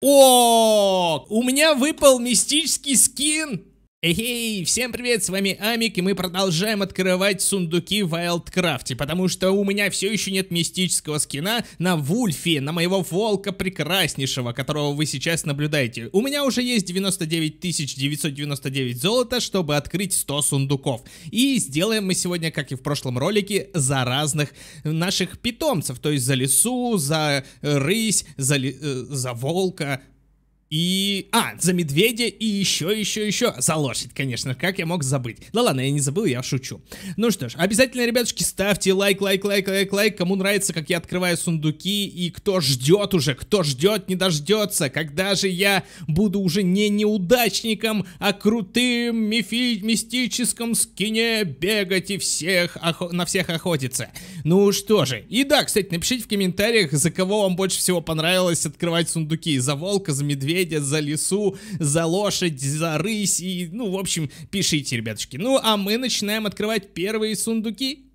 О, у меня выпал мистический скин Эй, всем привет, с вами Амик, и мы продолжаем открывать сундуки в Вайлдкрафте, потому что у меня все еще нет мистического скина на Вульфе, на моего волка прекраснейшего, которого вы сейчас наблюдаете. У меня уже есть 99 999 золота, чтобы открыть 100 сундуков. И сделаем мы сегодня, как и в прошлом ролике, за разных наших питомцев, то есть за лису, за э, рысь, за, э, за волка, и... А, за медведя и еще, еще, еще. За лошадь, конечно. Как я мог забыть? Да ладно, я не забыл, я шучу. Ну что ж, обязательно, ребятушки, ставьте лайк, лайк, лайк, лайк, лайк. Кому нравится, как я открываю сундуки. И кто ждет уже, кто ждет, не дождется. Когда же я буду уже не неудачником, а крутым мифи мистическом скине бегать и всех охо на всех охотиться. Ну что же. И да, кстати, напишите в комментариях, за кого вам больше всего понравилось открывать сундуки. За волка, за медведя медведя, за лесу, за лошадь, за рысь и, ну, в общем, пишите, ребятушки. Ну, а мы начинаем открывать первые сундуки.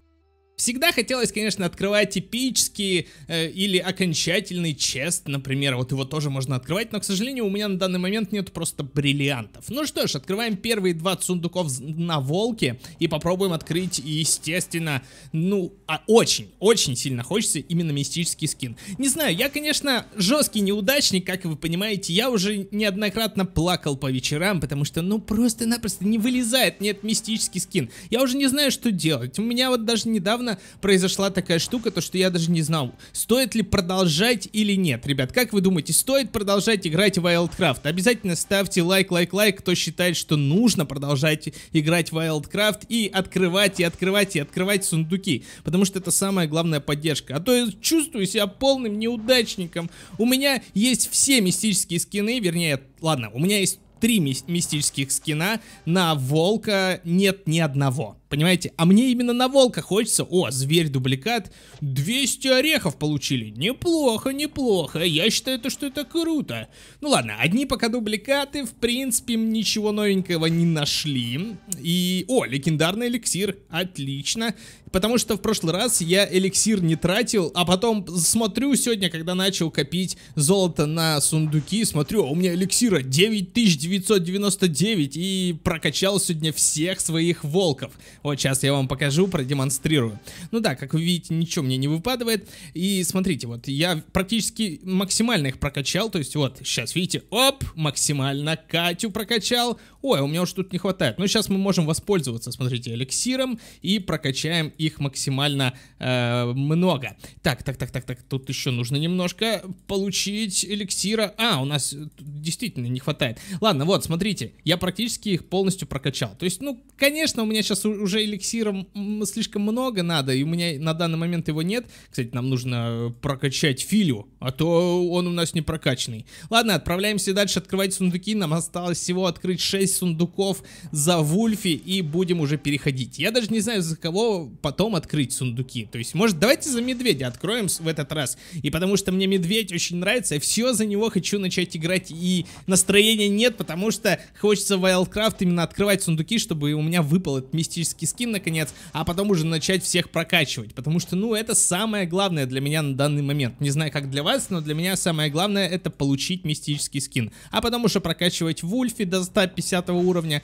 Всегда хотелось, конечно, открывать типический э, или окончательный чест, например, вот его тоже можно открывать, но, к сожалению, у меня на данный момент нет просто бриллиантов. Ну что ж, открываем первые 20 сундуков на волке и попробуем открыть, естественно, ну, а очень, очень сильно хочется именно мистический скин. Не знаю, я, конечно, жесткий неудачник, как вы понимаете, я уже неоднократно плакал по вечерам, потому что, ну, просто-напросто не вылезает, нет, мистический скин. Я уже не знаю, что делать, у меня вот даже недавно недавно произошла такая штука, то что я даже не знал, стоит ли продолжать или нет. Ребят, как вы думаете, стоит продолжать играть в Wildcraft? Обязательно ставьте лайк, лайк, лайк, кто считает, что нужно продолжать играть в Wildcraft и открывать, и открывать, и открывать сундуки. Потому что это самая главная поддержка. А то я чувствую себя полным неудачником. У меня есть все мистические скины, вернее, ладно, у меня есть три ми мистических скина. На волка нет ни одного понимаете? А мне именно на волка хочется. О, зверь-дубликат. 200 орехов получили. Неплохо, неплохо. Я считаю, то, что это круто. Ну ладно, одни пока дубликаты. В принципе, ничего новенького не нашли. И, о, легендарный эликсир. Отлично. Потому что в прошлый раз я эликсир не тратил, а потом смотрю сегодня, когда начал копить золото на сундуки, смотрю, а у меня эликсира 9999 и прокачал сегодня всех своих волков. Вот сейчас я вам покажу, продемонстрирую. Ну да, как вы видите, ничего мне не выпадывает. И смотрите, вот я практически максимально их прокачал. То есть вот, сейчас видите, оп, максимально Катю прокачал. Ой, у меня уж тут не хватает. Но ну, сейчас мы можем воспользоваться, смотрите, эликсиром и прокачаем их максимально э, много. Так, так, так, так, так, тут еще нужно немножко получить эликсира. А, у нас действительно не хватает. Ладно, вот, смотрите, я практически их полностью прокачал. То есть, ну, конечно, у меня сейчас уже эликсиром слишком много надо, и у меня на данный момент его нет. Кстати, нам нужно прокачать Филю, а то он у нас не прокачанный. Ладно, отправляемся дальше открывать сундуки. Нам осталось всего открыть 6 сундуков за Вульфи, и будем уже переходить. Я даже не знаю, за кого потом открыть сундуки. То есть, может, давайте за медведя откроем в этот раз. И потому что мне медведь очень нравится, я все за него хочу начать играть и настроения нет, потому что хочется в Wildcraft именно открывать сундуки, чтобы у меня выпал этот мистический скин наконец, а потом уже начать всех прокачивать, потому что, ну, это самое главное для меня на данный момент. Не знаю, как для вас, но для меня самое главное это получить мистический скин, а потом уже прокачивать Вульфи до 150 уровня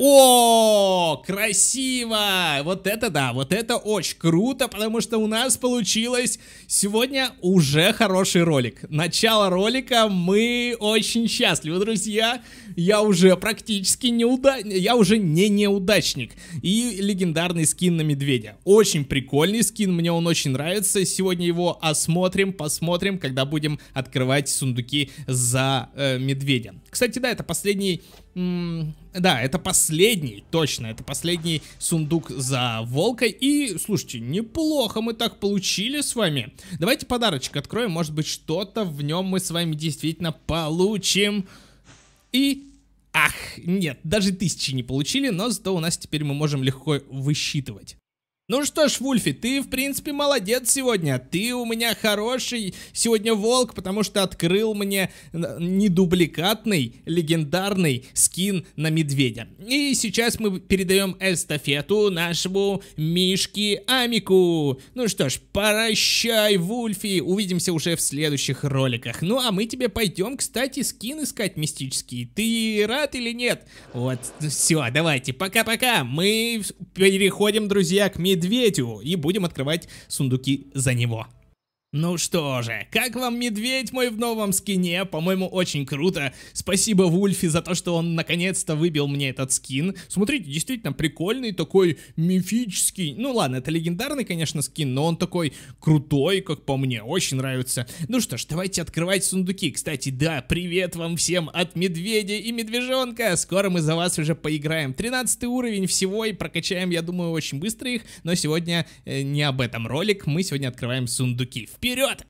о, красиво! Вот это да, вот это очень круто, потому что у нас получилось сегодня уже хороший ролик. Начало ролика, мы очень счастливы, друзья. Я уже практически неуда... Я уже не неудачник. И легендарный скин на медведя. Очень прикольный скин, мне он очень нравится. Сегодня его осмотрим, посмотрим, когда будем открывать сундуки за э, медведя. Кстати, да, это последний да, это последний, точно, это последний сундук за волкой. И, слушайте, неплохо мы так получили с вами. Давайте подарочек откроем, может быть, что-то в нем мы с вами действительно получим. И Ах, нет, даже тысячи не получили, но зато у нас теперь мы можем легко высчитывать. Ну что ж, Вульфи, ты, в принципе, молодец сегодня. Ты у меня хороший сегодня волк, потому что открыл мне недубликатный, легендарный скин на медведя. И сейчас мы передаем эстафету нашему Мишке Амику. Ну что ж, прощай, Вульфи. Увидимся уже в следующих роликах. Ну а мы тебе пойдем, кстати, скин искать мистический. Ты рад или нет? Вот, все, давайте, пока-пока. Мы переходим, друзья, к медведям медведю и будем открывать сундуки за него. Ну что же, как вам медведь мой в новом скине? По-моему, очень круто. Спасибо Вульфи за то, что он наконец-то выбил мне этот скин. Смотрите, действительно прикольный, такой мифический. Ну ладно, это легендарный, конечно, скин, но он такой крутой, как по мне. Очень нравится. Ну что ж, давайте открывать сундуки. Кстати, да, привет вам всем от медведя и медвежонка. Скоро мы за вас уже поиграем. 13 уровень всего и прокачаем, я думаю, очень быстро их. Но сегодня э, не об этом ролик. Мы сегодня открываем сундуки. Вперед!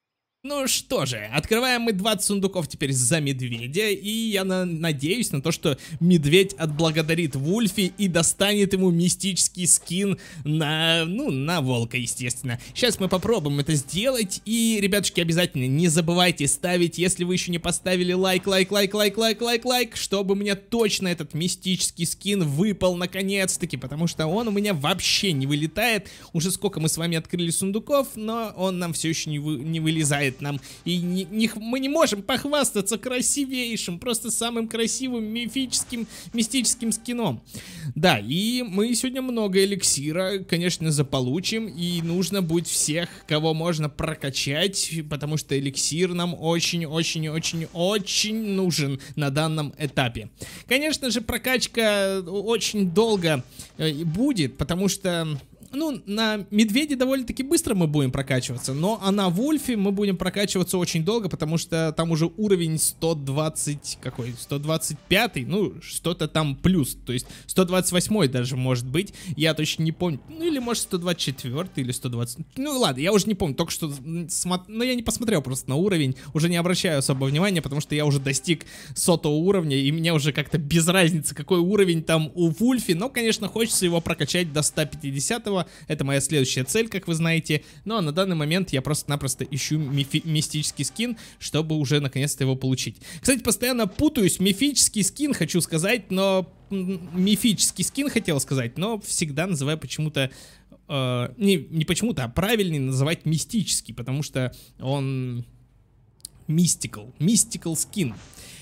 Ну что же, открываем мы 20 сундуков теперь за медведя, и я на надеюсь на то, что медведь отблагодарит Вульфи и достанет ему мистический скин на, ну, на волка, естественно. Сейчас мы попробуем это сделать, и, ребятушки, обязательно не забывайте ставить, если вы еще не поставили лайк, лайк, лайк, лайк, лайк, лайк, лайк, чтобы мне точно этот мистический скин выпал наконец-таки, потому что он у меня вообще не вылетает. Уже сколько мы с вами открыли сундуков, но он нам все еще не, вы не вылезает принадлежит нам. И не, не, мы не можем похвастаться красивейшим, просто самым красивым мифическим, мистическим скином. Да, и мы сегодня много эликсира, конечно, заполучим. И нужно будет всех, кого можно прокачать, потому что эликсир нам очень-очень-очень-очень нужен на данном этапе. Конечно же, прокачка э, очень долго э, будет, потому что ну, на Медведе довольно-таки быстро мы будем прокачиваться, но а на вульфе мы будем прокачиваться очень долго, потому что там уже уровень 120, какой, 125, ну, что-то там плюс, то есть 128 даже может быть, я точно не помню, ну, или может 124 или 120, ну, ладно, я уже не помню, только что, смо... но ну, я не посмотрел просто на уровень, уже не обращаю особо внимания, потому что я уже достиг сотого уровня, и мне уже как-то без разницы, какой уровень там у Вульфи, но, конечно, хочется его прокачать до 150 -го, дерева. Это моя следующая цель, как вы знаете. Но ну, а на данный момент я просто-напросто ищу мистический скин, чтобы уже наконец-то его получить. Кстати, постоянно путаюсь. Мифический скин, хочу сказать, но... Мифический скин, хотел сказать, но всегда называю почему-то э, не, не почему-то, а правильнее называть мистический, потому что он мистикл, мистикл скин.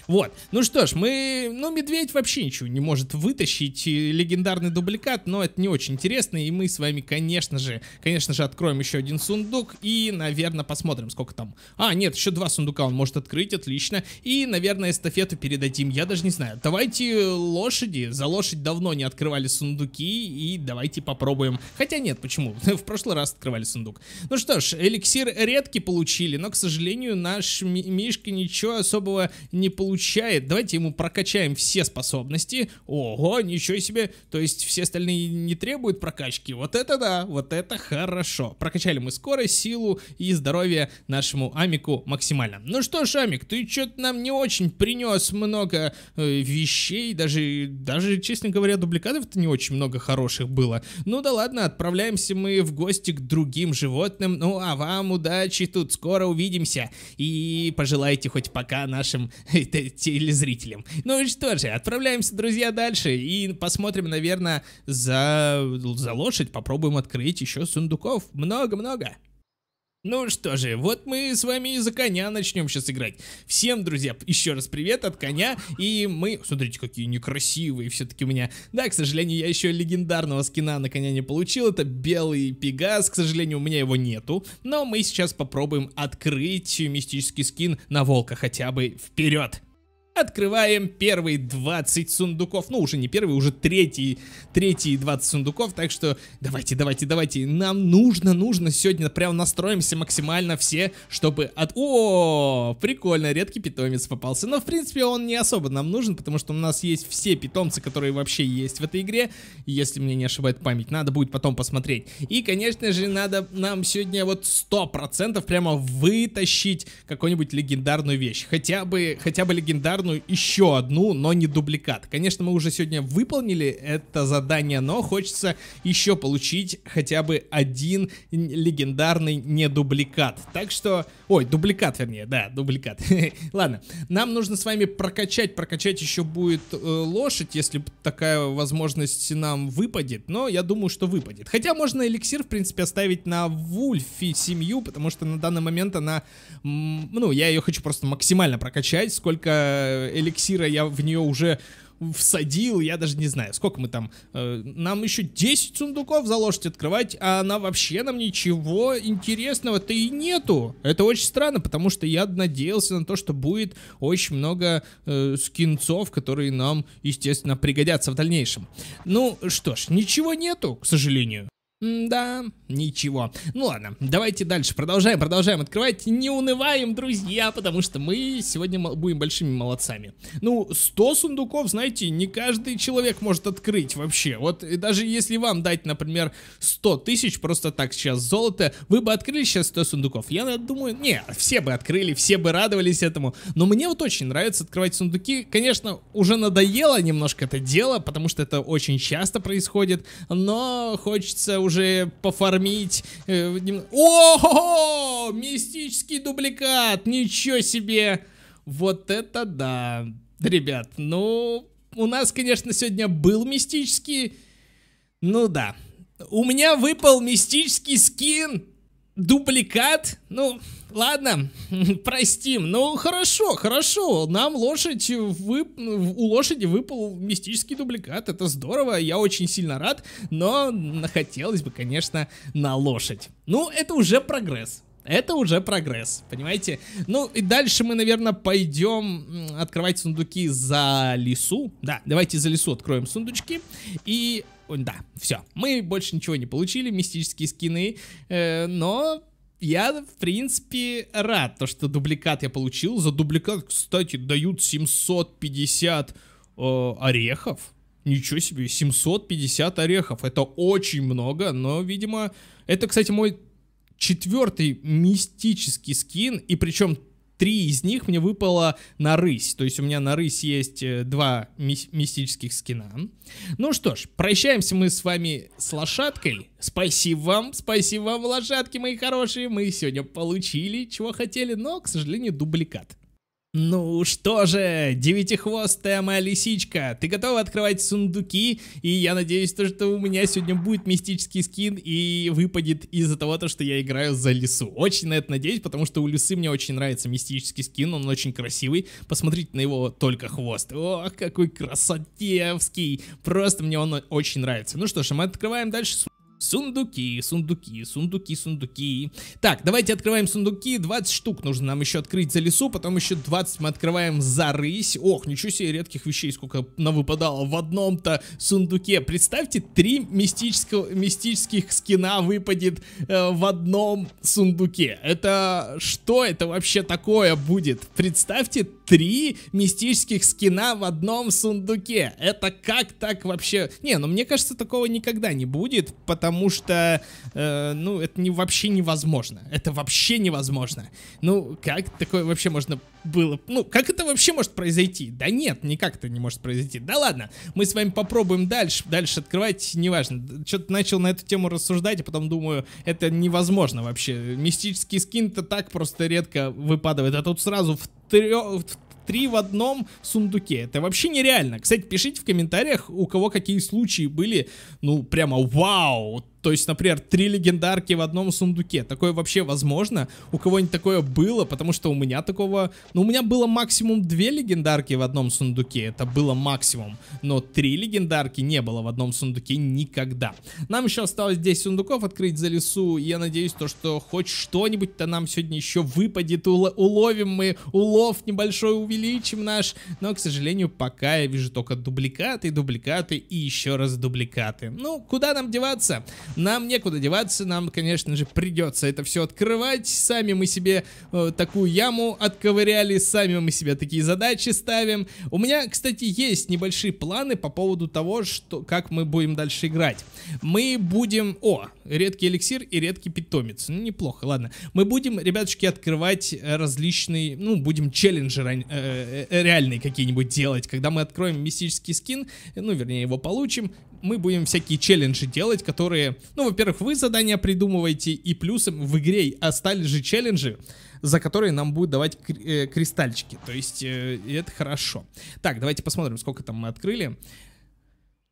Вот. Ну что ж, мы... Ну, Медведь вообще ничего не может вытащить. Легендарный дубликат, но это не очень интересно. И мы с вами, конечно же, конечно же, откроем еще один сундук. И, наверное, посмотрим, сколько там. А, нет, еще два сундука он может открыть, отлично. И, наверное, эстафету передадим. Я даже не знаю. Давайте лошади. За лошадь давно не открывали сундуки. И давайте попробуем. Хотя нет, почему? В прошлый раз открывали сундук. Ну что ж, эликсир редкий получили. Но, к сожалению, наш Мишка ничего особого не получил приучает. Давайте ему прокачаем все способности. Ого, ничего себе. То есть все остальные не требуют прокачки. Вот это да, вот это хорошо. Прокачали мы скорость, силу и здоровье нашему Амику максимально. Ну что ж, Амик, ты что-то нам не очень принес много э, вещей. Даже, даже, честно говоря, дубликатов-то не очень много хороших было. Ну да ладно, отправляемся мы в гости к другим животным. Ну а вам удачи тут, скоро увидимся. И пожелайте хоть пока нашим телезрителям. Ну что же, отправляемся, друзья, дальше и посмотрим, наверное, за, за лошадь, попробуем открыть еще сундуков. Много-много. Ну что же, вот мы с вами из за коня начнем сейчас играть. Всем, друзья, еще раз привет от коня. И мы... Смотрите, какие некрасивые все-таки у меня. Да, к сожалению, я еще легендарного скина на коня не получил. Это белый пегас. К сожалению, у меня его нету. Но мы сейчас попробуем открыть мистический скин на волка хотя бы вперед открываем первые 20 сундуков. Ну, уже не первый, уже третий, третий 20 сундуков. Так что давайте, давайте, давайте. Нам нужно, нужно сегодня прям настроимся максимально все, чтобы от... О, прикольно, редкий питомец попался. Но, в принципе, он не особо нам нужен, потому что у нас есть все питомцы, которые вообще есть в этой игре. Если мне не ошибает память, надо будет потом посмотреть. И, конечно же, надо нам сегодня вот 100% прямо вытащить какую-нибудь легендарную вещь. Хотя бы, хотя бы легендарную наверное, еще одну, но не дубликат. Конечно, мы уже сегодня выполнили это задание, но хочется еще получить хотя бы один легендарный не дубликат. Так что... Ой, дубликат, вернее, да, дубликат. Ладно, нам нужно с вами прокачать. Прокачать еще будет э, лошадь, если такая возможность нам выпадет. Но я думаю, что выпадет. Хотя можно эликсир, в принципе, оставить на Вульфи семью, потому что на данный момент она... Ну, я ее хочу просто максимально прокачать, сколько Э, эликсира я в нее уже всадил, я даже не знаю, сколько мы там. Э, нам еще 10 сундуков за лошадь открывать, а она вообще нам ничего интересного-то и нету. Это очень странно, потому что я надеялся на то, что будет очень много э, скинцов, которые нам, естественно, пригодятся в дальнейшем. Ну что ж, ничего нету, к сожалению. Да, ничего. Ну ладно, давайте дальше. Продолжаем, продолжаем. открывать, Не унываем, друзья, потому что мы сегодня будем большими молодцами. Ну, 100 сундуков, знаете, не каждый человек может открыть вообще. Вот даже если вам дать, например, 100 тысяч просто так сейчас золото, вы бы открыли сейчас 100 сундуков? Я думаю, не, все бы открыли, все бы радовались этому. Но мне вот очень нравится открывать сундуки. Конечно, уже надоело немножко это дело, потому что это очень часто происходит, но хочется уже пофармить. О, -хо -хо! мистический дубликат, ничего себе. Вот это да, ребят, ну, у нас, конечно, сегодня был мистический, ну да. У меня выпал мистический скин Дубликат? Ну, ладно, простим. Ну, хорошо, хорошо. Нам лошадь вып... у лошади выпал мистический дубликат. Это здорово, я очень сильно рад. Но хотелось бы, конечно, на лошадь. Ну, это уже прогресс. Это уже прогресс, понимаете? Ну и дальше мы, наверное, пойдем открывать сундуки за лесу. Да, давайте за лесу откроем сундучки. И да, все. Мы больше ничего не получили, мистические скины, э, но я, в принципе, рад, то, что дубликат я получил. За дубликат, кстати, дают 750 э, орехов. Ничего себе, 750 орехов. Это очень много, но, видимо... Это, кстати, мой четвертый мистический скин, и причем три из них мне выпало на рысь. То есть у меня на рысь есть э, два ми мистических скина. Ну что ж, прощаемся мы с вами с лошадкой. Спасибо вам, спасибо вам, лошадки мои хорошие. Мы сегодня получили, чего хотели, но, к сожалению, дубликат. Ну что же, девятихвостая моя лисичка, ты готова открывать сундуки? И я надеюсь, то, что у меня сегодня будет мистический скин и выпадет из-за того, то, что я играю за лису. Очень на это надеюсь, потому что у лисы мне очень нравится мистический скин, он очень красивый. Посмотрите на его только хвост. О, какой красотевский! Просто мне он очень нравится. Ну что ж, а мы открываем дальше сундуки. Сундуки, сундуки, сундуки, сундуки. Так, давайте открываем сундуки. 20 штук нужно нам еще открыть за лесу. Потом еще 20 мы открываем за рысь. Ох, ничего себе, редких вещей сколько навыпадало в одном-то сундуке. Представьте, три мистического, мистических скина выпадет э, в одном сундуке. Это что это вообще такое будет? Представьте, три мистических скина в одном сундуке. Это как так вообще? Не, ну мне кажется, такого никогда не будет, потому что, э, ну, это не, вообще невозможно. Это вообще невозможно. Ну, как такое вообще можно было... Ну, как это вообще может произойти? Да нет, никак это не может произойти. Да ладно, мы с вами попробуем дальше, дальше открывать, неважно. Что-то начал на эту тему рассуждать, а потом думаю, это невозможно вообще. Мистический скин-то так просто редко выпадает, а тут сразу в три в одном сундуке. Это вообще нереально. Кстати, пишите в комментариях, у кого какие случаи были, ну, прямо вау, то есть, например, три легендарки в одном сундуке. Такое вообще возможно? У кого-нибудь такое было? Потому что у меня такого... Ну, у меня было максимум две легендарки в одном сундуке. Это было максимум. Но три легендарки не было в одном сундуке никогда. Нам еще осталось 10 сундуков открыть за лесу. И я надеюсь, то, что хоть что-нибудь-то нам сегодня еще выпадет. уловим мы, улов небольшой увеличим наш. Но, к сожалению, пока я вижу только дубликаты, дубликаты и еще раз дубликаты. Ну, куда нам деваться? Нам некуда деваться, нам, конечно же, придется это все открывать. Сами мы себе э, такую яму отковыряли, сами мы себе такие задачи ставим. У меня, кстати, есть небольшие планы по поводу того, что, как мы будем дальше играть. Мы будем... О, редкий эликсир и редкий питомец. Ну, неплохо, ладно. Мы будем, ребятушки, открывать э, различные... Ну, будем челленджи э, э, э, реальные какие-нибудь делать. Когда мы откроем мистический скин, ну, вернее, его получим, мы будем всякие челленджи делать, которые, ну, во-первых, вы задания придумываете, и плюсом в игре остались же челленджи, за которые нам будут давать э, кристальчики. То есть э, это хорошо. Так, давайте посмотрим, сколько там мы открыли.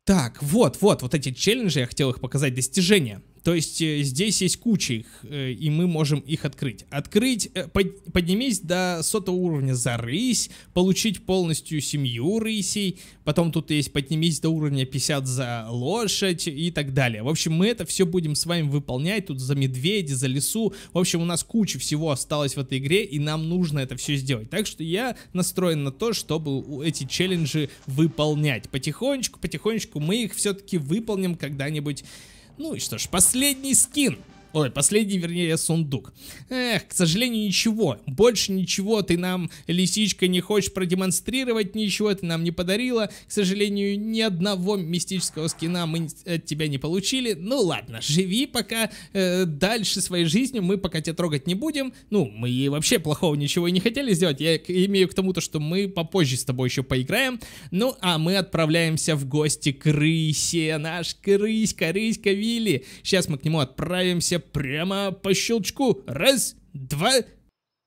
Так, вот, вот, вот эти челленджи, я хотел их показать, достижения. То есть э, здесь есть куча их, э, и мы можем их открыть. Открыть, э, под, поднимись до сотого уровня за рысь, получить полностью семью рысей, потом тут есть поднимись до уровня 50 за лошадь и так далее. В общем, мы это все будем с вами выполнять, тут за медведя, за лесу. В общем, у нас куча всего осталось в этой игре, и нам нужно это все сделать. Так что я настроен на то, чтобы эти челленджи выполнять. Потихонечку, потихонечку мы их все-таки выполним когда-нибудь ну и что ж, последний скин. Ой, последний, вернее, сундук. Эх, к сожалению, ничего. Больше ничего ты нам, лисичка, не хочешь продемонстрировать, ничего ты нам не подарила. К сожалению, ни одного мистического скина мы э, от тебя не получили. Ну ладно, живи пока э, дальше своей жизнью, мы пока тебя трогать не будем. Ну, мы и вообще плохого ничего и не хотели сделать. Я имею к тому то, что мы попозже с тобой еще поиграем. Ну, а мы отправляемся в гости к рысе. Наш крысь, корыська Вилли. Сейчас мы к нему отправимся, прямо по щелчку. Раз, два...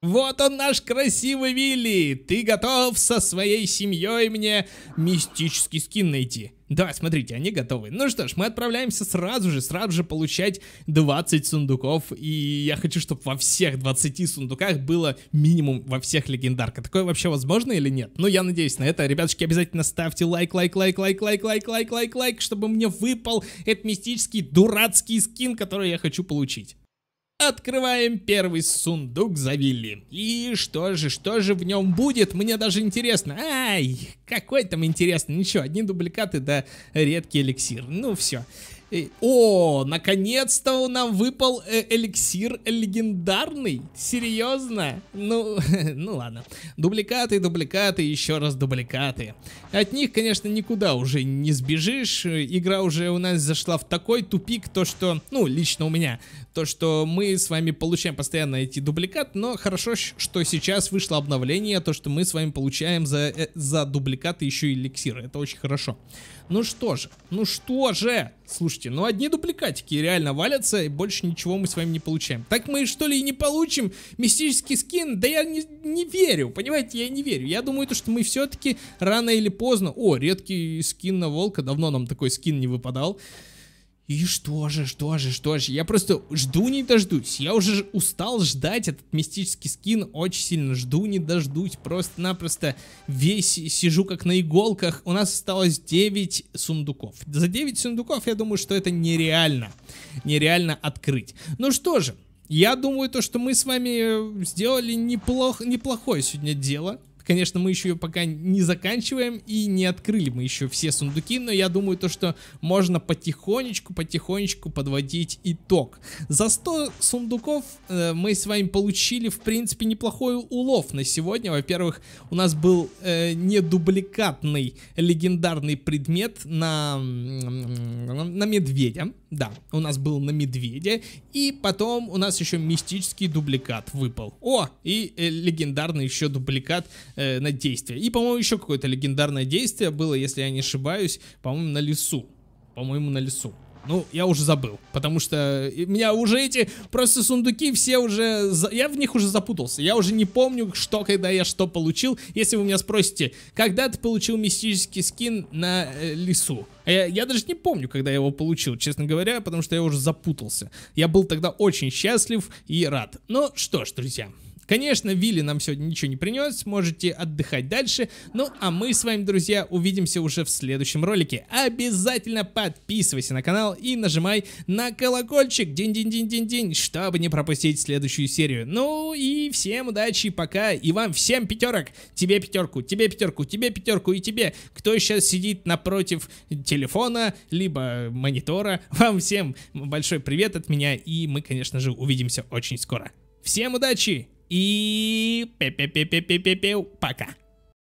Вот он наш красивый Вилли! Ты готов со своей семьей мне мистический скин найти? Да, смотрите, они готовы. Ну что ж, мы отправляемся сразу же, сразу же получать 20 сундуков. И я хочу, чтобы во всех 20 сундуках было минимум во всех легендарка. Такое вообще возможно или нет? Ну, я надеюсь на это. ребятушки, обязательно ставьте лайк, лайк, лайк, лайк, лайк, лайк, лайк, лайк, лайк, чтобы мне выпал этот мистический дурацкий скин, который я хочу получить. Открываем первый сундук за Вилли. И что же, что же в нем будет? Мне даже интересно. Ай, какой там интересный. Ничего, одни дубликаты да редкий эликсир. Ну все. И, э, о, наконец-то нам выпал э эликсир легендарный. Серьезно? Ну, ну ладно. Дубликаты, дубликаты, еще раз дубликаты. От них, конечно, никуда уже не сбежишь. Игра уже у нас зашла в такой тупик, то что, ну, лично у меня, то что мы с вами получаем постоянно эти дубликаты, но хорошо, что сейчас вышло обновление, то что мы с вами получаем за, э, за дубликаты еще эликсиры. Это очень Хорошо. Ну что же, ну что же? Слушайте, ну одни дубликатики реально валятся, и больше ничего мы с вами не получаем. Так мы что ли и не получим мистический скин? Да я не, не верю, понимаете, я не верю. Я думаю, то, что мы все-таки рано или поздно... О, редкий скин на волка, давно нам такой скин не выпадал. И что же, что же, что же? Я просто жду не дождусь. Я уже устал ждать этот мистический скин. Очень сильно жду не дождусь. Просто-напросто весь сижу как на иголках. У нас осталось 9 сундуков. За 9 сундуков я думаю, что это нереально. Нереально открыть. Ну что же. Я думаю, то, что мы с вами э, сделали неплох, неплохое сегодня дело. Конечно, мы еще ее пока не заканчиваем и не открыли мы еще все сундуки, но я думаю то, что можно потихонечку, потихонечку подводить итог. За 100 сундуков э, мы с вами получили, в принципе, неплохой улов на сегодня. Во-первых, у нас был э, недубликатный легендарный предмет на, на медведя. Да, у нас был на медведя. И потом у нас еще мистический дубликат выпал. О, и э, легендарный еще дубликат э, на действие. И, по-моему, еще какое-то легендарное действие было, если я не ошибаюсь, по-моему, на лесу. По-моему, на лесу. Ну, я уже забыл, потому что э, меня уже эти просто сундуки все уже... За... Я в них уже запутался. Я уже не помню, что, когда я что получил. Если вы меня спросите, когда ты получил мистический скин на э, лесу? А я, я даже не помню, когда я его получил, честно говоря, потому что я уже запутался. Я был тогда очень счастлив и рад. Ну что ж, друзья, Конечно, Вилли нам сегодня ничего не принес, можете отдыхать дальше. Ну, а мы с вами, друзья, увидимся уже в следующем ролике. Обязательно подписывайся на канал и нажимай на колокольчик, день-день-день-день-день, чтобы не пропустить следующую серию. Ну и всем удачи, пока, и вам всем пятерок, тебе пятерку, тебе пятерку, тебе пятерку и тебе, кто сейчас сидит напротив телефона, либо монитора, вам всем большой привет от меня, и мы, конечно же, увидимся очень скоро. Всем удачи! E. Pe, pe, pe, pe, pe, pe, pe, pra cá.